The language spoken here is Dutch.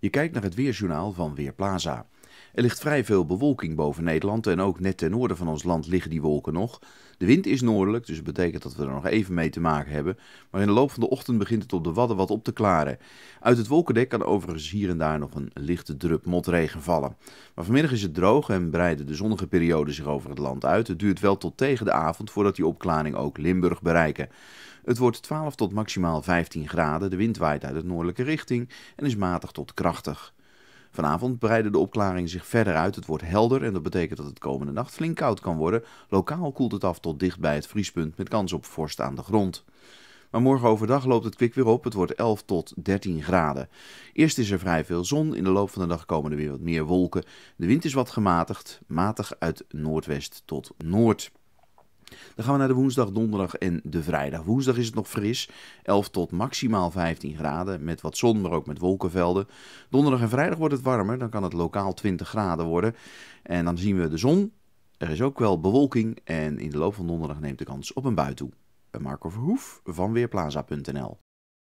Je kijkt naar het weerjournaal van Weerplaza. Er ligt vrij veel bewolking boven Nederland en ook net ten noorden van ons land liggen die wolken nog. De wind is noordelijk, dus dat betekent dat we er nog even mee te maken hebben. Maar in de loop van de ochtend begint het op de Wadden wat op te klaren. Uit het wolkendek kan overigens hier en daar nog een lichte drup motregen vallen. Maar vanmiddag is het droog en breiden de zonnige perioden zich over het land uit. Het duurt wel tot tegen de avond voordat die opklaring ook Limburg bereiken. Het wordt 12 tot maximaal 15 graden, de wind waait uit het noordelijke richting en is matig tot krachtig. Vanavond breiden de opklaring zich verder uit. Het wordt helder en dat betekent dat het komende nacht flink koud kan worden. Lokaal koelt het af tot dicht bij het vriespunt met kans op vorst aan de grond. Maar morgen overdag loopt het kwik weer op. Het wordt 11 tot 13 graden. Eerst is er vrij veel zon. In de loop van de dag komen er weer wat meer wolken. De wind is wat gematigd, matig uit noordwest tot noord. Dan gaan we naar de woensdag, donderdag en de vrijdag. Woensdag is het nog fris, 11 tot maximaal 15 graden, met wat zon, maar ook met wolkenvelden. Donderdag en vrijdag wordt het warmer, dan kan het lokaal 20 graden worden. En dan zien we de zon, er is ook wel bewolking en in de loop van donderdag neemt de kans op een bui toe. Marco Verhoef van Weerplaza.nl